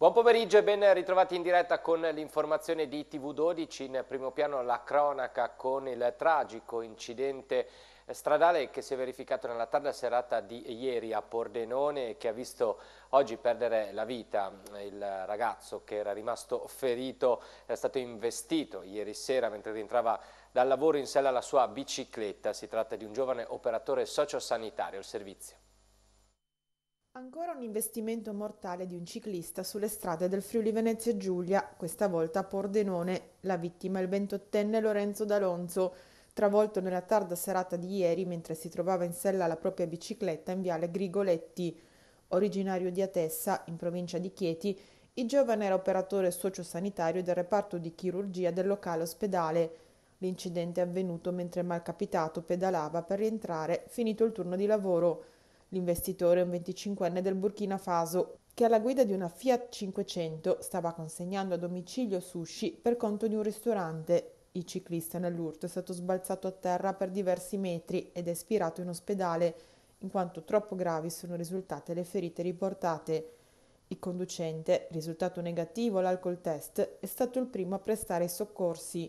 Buon pomeriggio e ben ritrovati in diretta con l'informazione di TV12, in primo piano la cronaca con il tragico incidente stradale che si è verificato nella tarda serata di ieri a Pordenone e che ha visto oggi perdere la vita il ragazzo che era rimasto ferito, è stato investito ieri sera mentre rientrava dal lavoro in sella alla sua bicicletta, si tratta di un giovane operatore sociosanitario, il servizio. Ancora un investimento mortale di un ciclista sulle strade del Friuli Venezia Giulia, questa volta a Pordenone. La vittima è il 28enne Lorenzo D'Alonso, travolto nella tarda serata di ieri mentre si trovava in sella alla propria bicicletta in viale Grigoletti. Originario di Atessa, in provincia di Chieti, il giovane era operatore sociosanitario del reparto di chirurgia del locale ospedale. L'incidente è avvenuto mentre il malcapitato pedalava per rientrare finito il turno di lavoro. L'investitore è un 25enne del Burkina Faso che alla guida di una Fiat 500 stava consegnando a domicilio sushi per conto di un ristorante. Il ciclista nell'urto è stato sbalzato a terra per diversi metri ed è spirato in ospedale, in quanto troppo gravi sono risultate le ferite riportate. Il conducente, risultato negativo all'alcol test, è stato il primo a prestare i soccorsi.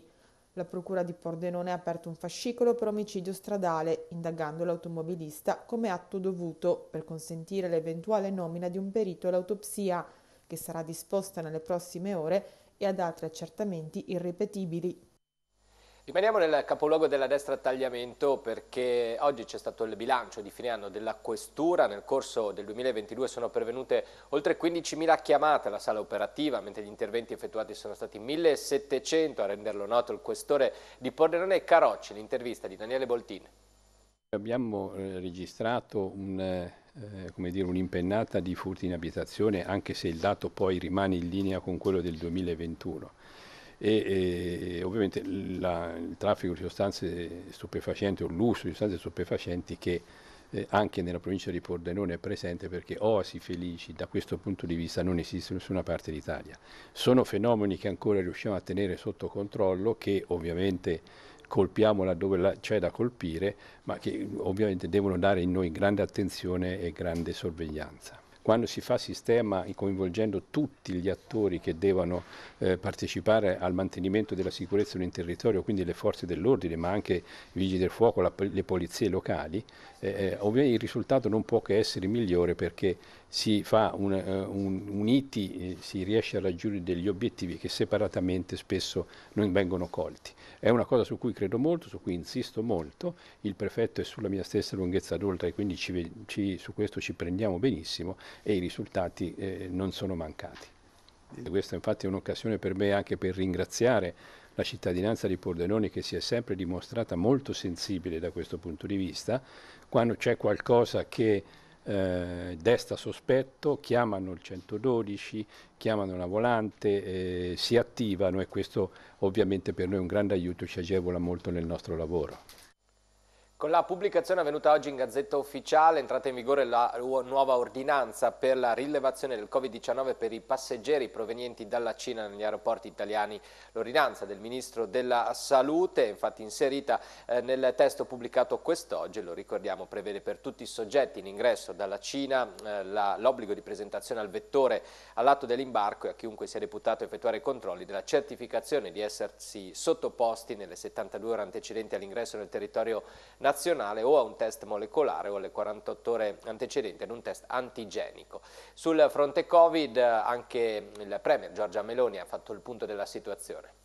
La procura di Pordenone ha aperto un fascicolo per omicidio stradale, indagando l'automobilista come atto dovuto per consentire l'eventuale nomina di un perito all'autopsia, che sarà disposta nelle prossime ore, e ad altri accertamenti irripetibili. Rimaniamo nel capoluogo della destra tagliamento perché oggi c'è stato il bilancio di fine anno della questura. Nel corso del 2022 sono pervenute oltre 15.000 chiamate alla sala operativa, mentre gli interventi effettuati sono stati 1.700. A renderlo noto il questore di Pordenone Carocci, l'intervista di Daniele Boltin. Abbiamo eh, registrato un, eh, dire, un'impennata di furti in abitazione, anche se il dato poi rimane in linea con quello del 2021 e, e ovviamente la, il traffico di sostanze stupefacenti o l'uso di sostanze stupefacenti che eh, anche nella provincia di Pordenone è presente perché oasi felici da questo punto di vista non esistono in nessuna parte d'Italia. Sono fenomeni che ancora riusciamo a tenere sotto controllo, che ovviamente colpiamo laddove c'è da colpire, ma che ovviamente devono dare in noi grande attenzione e grande sorveglianza quando si fa sistema coinvolgendo tutti gli attori che devono eh, partecipare al mantenimento della sicurezza in un territorio, quindi le forze dell'ordine, ma anche i vigili del fuoco, la, le polizie locali, eh, eh ovviamente il risultato non può che essere migliore perché si fa un, uh, un, uniti, eh, si riesce a raggiungere degli obiettivi che separatamente spesso non vengono colti. È una cosa su cui credo molto, su cui insisto molto, il prefetto è sulla mia stessa lunghezza d'oltre e quindi ci, ci, su questo ci prendiamo benissimo e i risultati eh, non sono mancati. Questa infatti è un'occasione per me anche per ringraziare la cittadinanza di Pordenone che si è sempre dimostrata molto sensibile da questo punto di vista, quando c'è qualcosa che eh, desta sospetto, chiamano il 112, chiamano la volante, eh, si attivano e questo ovviamente per noi è un grande aiuto, ci agevola molto nel nostro lavoro. Con la pubblicazione avvenuta oggi in Gazzetta Ufficiale è entrata in vigore la nuova ordinanza per la rilevazione del Covid-19 per i passeggeri provenienti dalla Cina negli aeroporti italiani. L'ordinanza del Ministro della Salute infatti inserita eh, nel testo pubblicato quest'oggi, lo ricordiamo, prevede per tutti i soggetti in ingresso dalla Cina eh, l'obbligo di presentazione al vettore all'atto dell'imbarco e a chiunque sia deputato a effettuare i controlli della certificazione di essersi sottoposti nelle 72 ore antecedenti all'ingresso nel territorio nazionale nazionale o a un test molecolare o alle 48 ore antecedenti ad un test antigenico. Sul fronte Covid eh, anche il Premier Giorgia Meloni ha fatto il punto della situazione.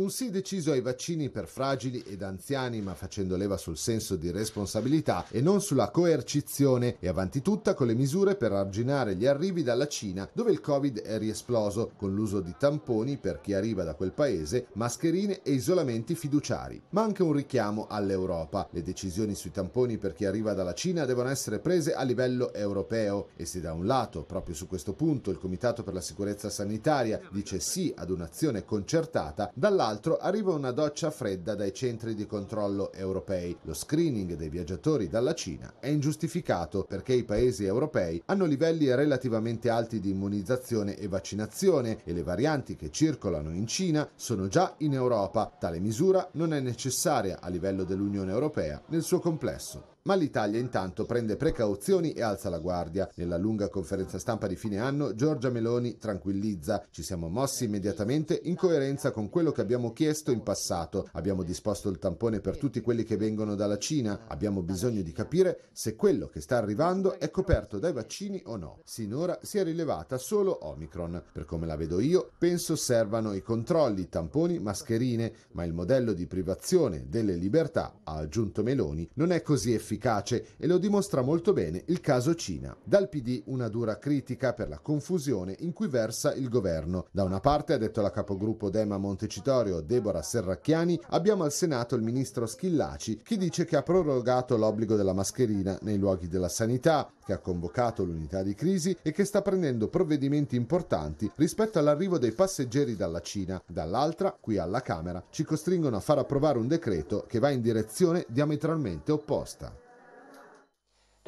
Un sì deciso ai vaccini per fragili ed anziani, ma facendo leva sul senso di responsabilità e non sulla coercizione, e avanti tutta con le misure per arginare gli arrivi dalla Cina, dove il Covid è riesploso, con l'uso di tamponi per chi arriva da quel paese, mascherine e isolamenti fiduciari. Ma anche un richiamo all'Europa. Le decisioni sui tamponi per chi arriva dalla Cina devono essere prese a livello europeo e se da un lato, proprio su questo punto, il Comitato per la sicurezza sanitaria dice sì ad un'azione concertata, dall'altro l'altro arriva una doccia fredda dai centri di controllo europei. Lo screening dei viaggiatori dalla Cina è ingiustificato perché i paesi europei hanno livelli relativamente alti di immunizzazione e vaccinazione e le varianti che circolano in Cina sono già in Europa. Tale misura non è necessaria a livello dell'Unione Europea nel suo complesso ma l'Italia intanto prende precauzioni e alza la guardia. Nella lunga conferenza stampa di fine anno Giorgia Meloni tranquillizza, ci siamo mossi immediatamente in coerenza con quello che abbiamo chiesto in passato, abbiamo disposto il tampone per tutti quelli che vengono dalla Cina, abbiamo bisogno di capire se quello che sta arrivando è coperto dai vaccini o no. Sinora si è rilevata solo Omicron, per come la vedo io penso servano i controlli, tamponi, mascherine, ma il modello di privazione delle libertà, ha aggiunto Meloni, non è così efficace efficace e lo dimostra molto bene il caso Cina. Dal PD una dura critica per la confusione in cui versa il governo. Da una parte, ha detto la capogruppo Dema Montecitorio, Deborah Serracchiani, abbiamo al Senato il ministro Schillaci che dice che ha prorogato l'obbligo della mascherina nei luoghi della sanità, che ha convocato l'unità di crisi e che sta prendendo provvedimenti importanti rispetto all'arrivo dei passeggeri dalla Cina. Dall'altra, qui alla Camera, ci costringono a far approvare un decreto che va in direzione diametralmente opposta.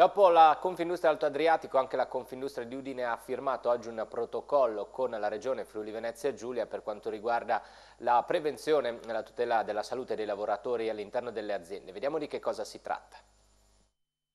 Dopo la Confindustria Alto Adriatico, anche la Confindustria di Udine ha firmato oggi un protocollo con la Regione Friuli Venezia Giulia per quanto riguarda la prevenzione e la tutela della salute dei lavoratori all'interno delle aziende. Vediamo di che cosa si tratta.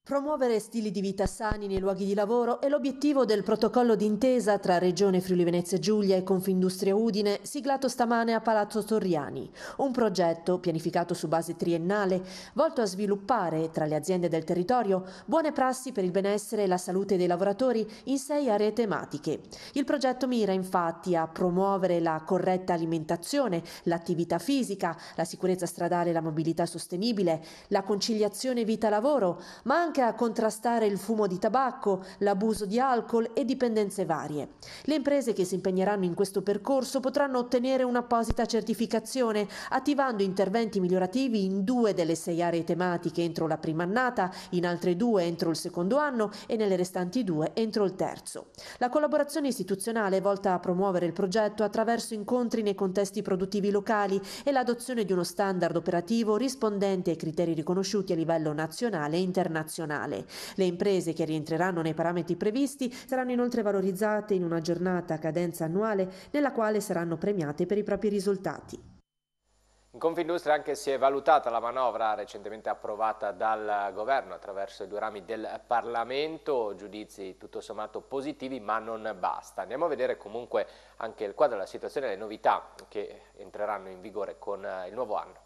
Promuovere stili di vita sani nei luoghi di lavoro è l'obiettivo del protocollo d'intesa tra Regione Friuli Venezia Giulia e Confindustria Udine siglato stamane a Palazzo Torriani, un progetto pianificato su base triennale volto a sviluppare tra le aziende del territorio buone prassi per il benessere e la salute dei lavoratori in sei aree tematiche. Il progetto mira infatti a promuovere la corretta alimentazione, l'attività fisica, la sicurezza stradale e la mobilità sostenibile, la conciliazione vita-lavoro, ma anche anche a contrastare il fumo di tabacco, l'abuso di alcol e dipendenze varie. Le imprese che si impegneranno in questo percorso potranno ottenere un'apposita certificazione, attivando interventi migliorativi in due delle sei aree tematiche entro la prima annata, in altre due entro il secondo anno e nelle restanti due entro il terzo. La collaborazione istituzionale è volta a promuovere il progetto attraverso incontri nei contesti produttivi locali e l'adozione di uno standard operativo rispondente ai criteri riconosciuti a livello nazionale e internazionale nazionale. Le imprese che rientreranno nei parametri previsti saranno inoltre valorizzate in una giornata a cadenza annuale nella quale saranno premiate per i propri risultati. In Confindustria anche si è valutata la manovra recentemente approvata dal governo attraverso i due rami del Parlamento, giudizi tutto sommato positivi ma non basta. Andiamo a vedere comunque anche il quadro della situazione e le novità che entreranno in vigore con il nuovo anno.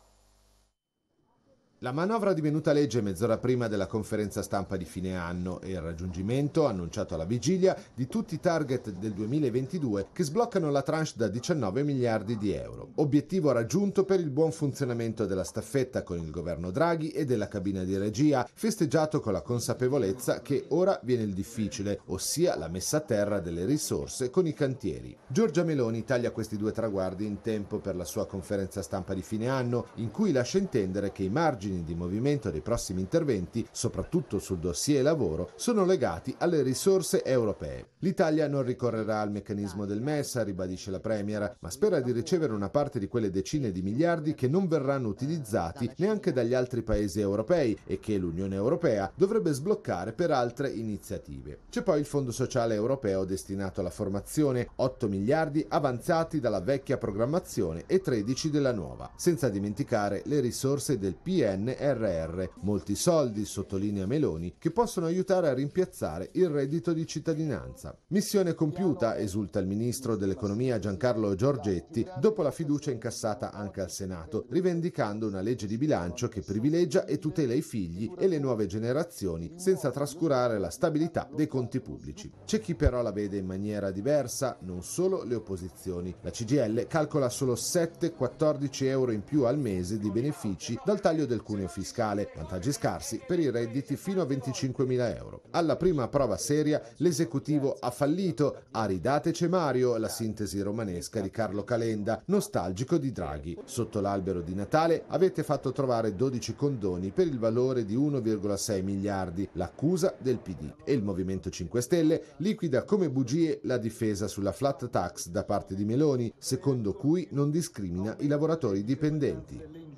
La manovra divenuta legge mezz'ora prima della conferenza stampa di fine anno e il raggiungimento, annunciato alla vigilia, di tutti i target del 2022 che sbloccano la tranche da 19 miliardi di euro. Obiettivo raggiunto per il buon funzionamento della staffetta con il governo Draghi e della cabina di regia, festeggiato con la consapevolezza che ora viene il difficile, ossia la messa a terra delle risorse con i cantieri. Giorgia Meloni taglia questi due traguardi in tempo per la sua conferenza stampa di fine anno, in cui lascia intendere che i margini margini di movimento dei prossimi interventi, soprattutto sul dossier lavoro, sono legati alle risorse europee. L'Italia non ricorrerà al meccanismo del MESA, ribadisce la Premier, ma spera di ricevere una parte di quelle decine di miliardi che non verranno utilizzati neanche dagli altri paesi europei e che l'Unione Europea dovrebbe sbloccare per altre iniziative. C'è poi il Fondo Sociale Europeo destinato alla formazione, 8 miliardi avanzati dalla vecchia programmazione e 13 della nuova, senza dimenticare le risorse del PN PNRR. Molti soldi, sottolinea Meloni, che possono aiutare a rimpiazzare il reddito di cittadinanza. Missione compiuta, esulta il ministro dell'economia Giancarlo Giorgetti, dopo la fiducia incassata anche al Senato, rivendicando una legge di bilancio che privilegia e tutela i figli e le nuove generazioni senza trascurare la stabilità dei conti pubblici. C'è chi però la vede in maniera diversa, non solo le opposizioni. La CGL calcola solo 7-14 euro in più al mese di benefici dal taglio del cuneo fiscale, vantaggi scarsi per i redditi fino a 25.000 euro. Alla prima prova seria l'esecutivo ha fallito, aridatece Mario, la sintesi romanesca di Carlo Calenda, nostalgico di Draghi. Sotto l'albero di Natale avete fatto trovare 12 condoni per il valore di 1,6 miliardi, l'accusa del PD. E il Movimento 5 Stelle liquida come bugie la difesa sulla flat tax da parte di Meloni, secondo cui non discrimina i lavoratori dipendenti.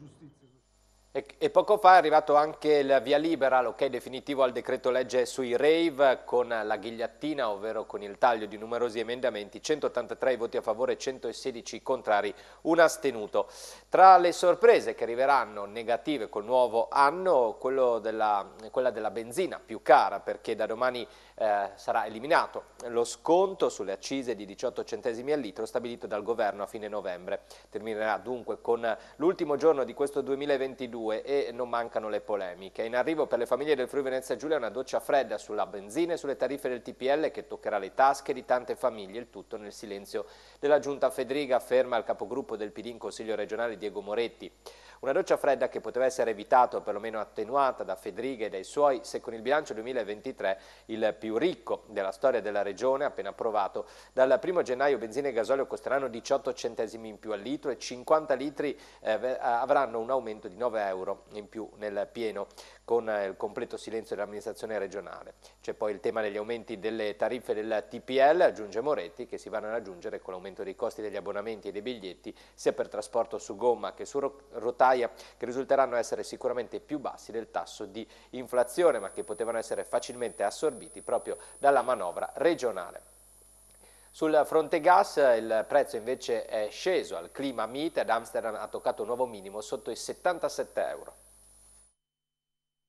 E, poco fa è arrivato anche il via libera, l'ok definitivo al decreto legge sui rave con la ghigliattina, ovvero con il taglio di numerosi emendamenti, 183 voti a favore, 116 contrari, un astenuto. Tra le sorprese che arriveranno negative col nuovo anno, della, quella della benzina più cara perché da domani eh, sarà eliminato lo sconto sulle accise di 18 centesimi al litro stabilito dal governo a fine novembre. Terminerà dunque con l'ultimo giorno di questo 2022 due e non mancano le polemiche. In arrivo per le famiglie del Friuli Venezia Giulia una doccia fredda sulla benzina e sulle tariffe del TPL che toccherà le tasche di tante famiglie, il tutto nel silenzio della giunta Federica, afferma il capogruppo del PD in Consiglio regionale Diego Moretti. Una doccia fredda che poteva essere evitata o perlomeno attenuata da Fedriga e dai suoi se con il bilancio 2023 il più ricco della storia della regione appena approvato. Dal 1 gennaio benzina e gasolio costeranno 18 centesimi in più al litro e 50 litri eh, avranno un aumento di 9 euro in più nel pieno con eh, il completo silenzio dell'amministrazione regionale. C'è poi il tema degli aumenti delle tariffe del TPL, aggiunge Moretti, che si vanno ad aggiungere con l'aumento dei costi degli abbonamenti e dei biglietti, sia per trasporto su gomma che su rotaia, che risulteranno essere sicuramente più bassi del tasso di inflazione, ma che potevano essere facilmente assorbiti proprio dalla manovra regionale. Sul fronte gas il prezzo invece è sceso al clima MIT ad Amsterdam ha toccato un nuovo minimo sotto i 77 euro.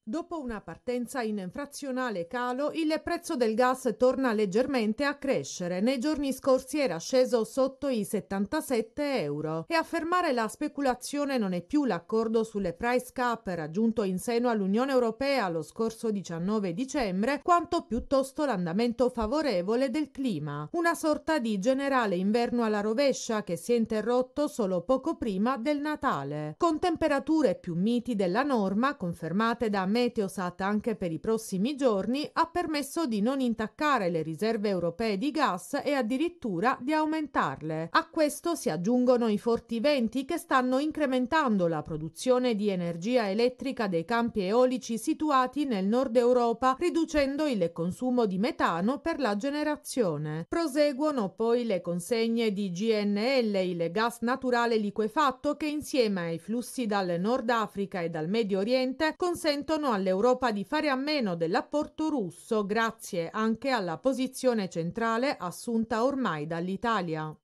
Dopo una partenza in frazionale calo, il prezzo del gas torna leggermente a crescere. Nei giorni scorsi era sceso sotto i 77 euro e a fermare la speculazione non è più l'accordo sulle price cap raggiunto in seno all'Unione Europea lo scorso 19 dicembre, quanto piuttosto l'andamento favorevole del clima. Una sorta di generale inverno alla rovescia che si è interrotto solo poco prima del Natale, con temperature più miti della norma confermate da Meteosat anche per i prossimi giorni ha permesso di non intaccare le riserve europee di gas e addirittura di aumentarle. A questo si aggiungono i forti venti che stanno incrementando la produzione di energia elettrica dei campi eolici situati nel nord Europa, riducendo il consumo di metano per la generazione. Proseguono poi le consegne di GNL, il gas naturale liquefatto che insieme ai flussi dal Nord Africa e dal Medio Oriente consentono chiedono all'Europa di fare a meno dell'apporto russo grazie anche alla posizione centrale assunta ormai dall'Italia.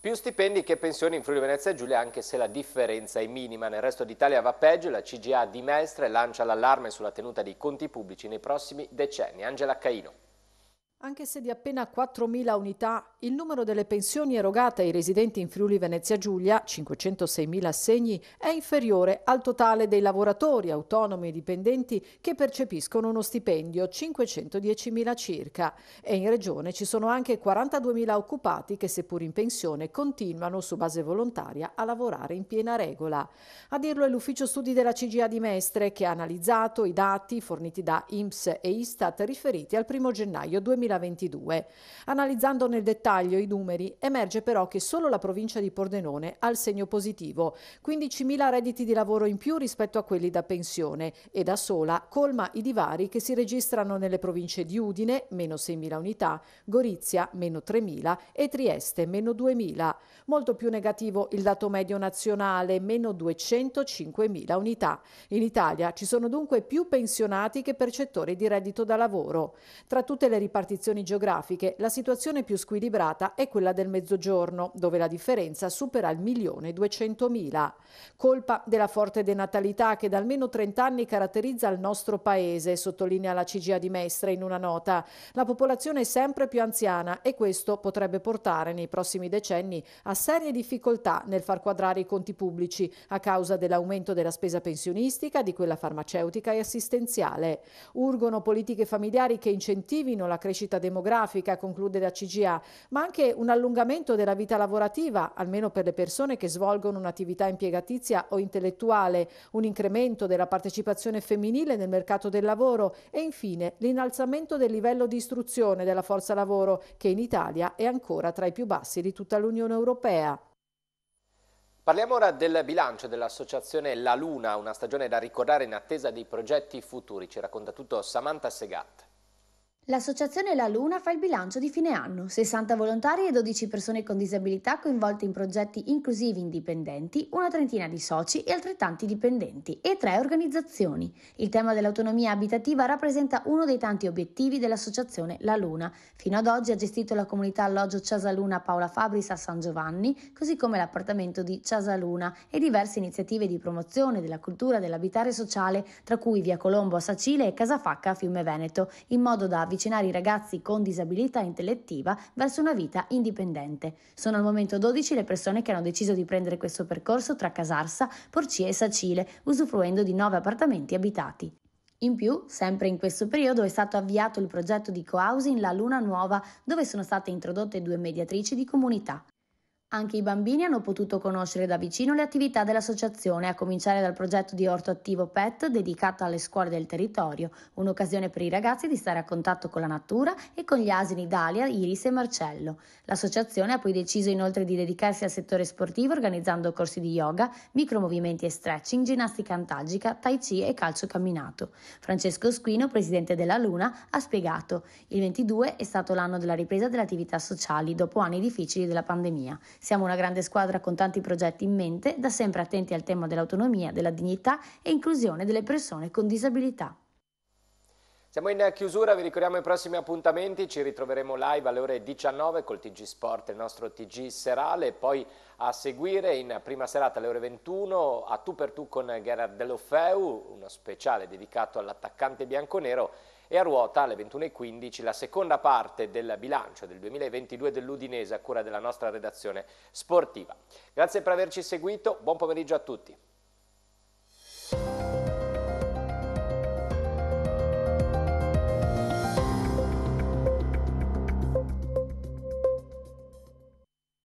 Più stipendi che pensioni in Friuli Venezia Giulia, anche se la differenza è minima. Nel resto d'Italia va peggio, la CGA di Mestre lancia l'allarme sulla tenuta dei conti pubblici nei prossimi decenni. Angela Caino. Anche se di appena 4.000 unità, il numero delle pensioni erogate ai residenti in Friuli Venezia Giulia, 506.000 assegni, è inferiore al totale dei lavoratori autonomi e dipendenti che percepiscono uno stipendio, 510.000 circa. E in regione ci sono anche 42.000 occupati che, seppur in pensione, continuano su base volontaria a lavorare in piena regola. A dirlo è l'ufficio studi della CGA di Mestre, che ha analizzato i dati forniti da IMSS e Istat riferiti al 1 gennaio 2020 2022. Analizzando nel dettaglio i numeri, emerge però che solo la provincia di Pordenone ha il segno positivo, 15.000 redditi di lavoro in più rispetto a quelli da pensione e da sola colma i divari che si registrano nelle province di Udine, meno 6.000 unità, Gorizia, meno 3.000 e Trieste, meno 2.000. Molto più negativo il dato medio nazionale, meno 205.000 unità. In Italia ci sono dunque più pensionati che percettori di reddito da lavoro. Tra tutte le ripartizioni ripartizioni geografiche, la situazione più squilibrata è quella del Mezzogiorno, dove la differenza supera il milione e duecentomila. Colpa della forte denatalità che da almeno 30 anni caratterizza il nostro paese, sottolinea la CGA di Mestre in una nota. La popolazione è sempre più anziana e questo potrebbe portare nei prossimi decenni a serie difficoltà nel far quadrare i conti pubblici a causa dell'aumento della spesa pensionistica, di quella farmaceutica e assistenziale. Urgono politiche familiari che incentivino la crescita crescita demografica, conclude la CGA, ma anche un allungamento della vita lavorativa, almeno per le persone che svolgono un'attività impiegatizia o intellettuale, un incremento della partecipazione femminile nel mercato del lavoro e infine l'innalzamento del livello di istruzione della forza lavoro, che in Italia è ancora tra i più bassi di tutta l'Unione Europea. Parliamo ora del bilancio dell'associazione La Luna, una stagione da ricordare in attesa dei progetti futuri. Ci racconta tutto Samantha Segat. L'associazione La Luna fa il bilancio di fine anno. 60 volontari e 12 persone con disabilità coinvolte in progetti inclusivi indipendenti, una trentina di soci e altrettanti dipendenti e tre organizzazioni. Il tema dell'autonomia abitativa rappresenta uno dei tanti obiettivi dell'associazione La Luna. Fino ad oggi ha gestito la comunità alloggio Ciasaluna Paola Fabris a San Giovanni, così come l'appartamento di Ciasaluna e diverse iniziative di promozione della cultura dell'abitare sociale, tra cui Via Colombo a Sacile e Casafacca a Fiume Veneto, in modo da avvicinare avvicinare i ragazzi con disabilità intellettiva verso una vita indipendente. Sono al momento 12 le persone che hanno deciso di prendere questo percorso tra Casarsa, Porcia e Sacile, usufruendo di nove appartamenti abitati. In più, sempre in questo periodo è stato avviato il progetto di co cohousing La Luna Nuova, dove sono state introdotte due mediatrici di comunità. Anche i bambini hanno potuto conoscere da vicino le attività dell'associazione, a cominciare dal progetto di orto attivo PET dedicato alle scuole del territorio, un'occasione per i ragazzi di stare a contatto con la natura e con gli asini Dalia, Iris e Marcello. L'associazione ha poi deciso inoltre di dedicarsi al settore sportivo organizzando corsi di yoga, micromovimenti e stretching, ginnastica antalgica, tai chi e calcio camminato. Francesco Squino, presidente della Luna, ha spiegato: "Il 22 è stato l'anno della ripresa delle attività sociali dopo anni difficili della pandemia. Siamo una grande squadra con tanti progetti in mente, da sempre attenti al tema dell'autonomia, della dignità e inclusione delle persone con disabilità. Siamo in chiusura, vi ricordiamo i prossimi appuntamenti, ci ritroveremo live alle ore 19 col TG Sport, il nostro TG serale, poi a seguire in prima serata alle ore 21 a tu per tu con Gerard Delofeu, uno speciale dedicato all'attaccante bianconero e a ruota alle 21.15 la seconda parte del bilancio del 2022 dell'Udinese a cura della nostra redazione sportiva. Grazie per averci seguito, buon pomeriggio a tutti.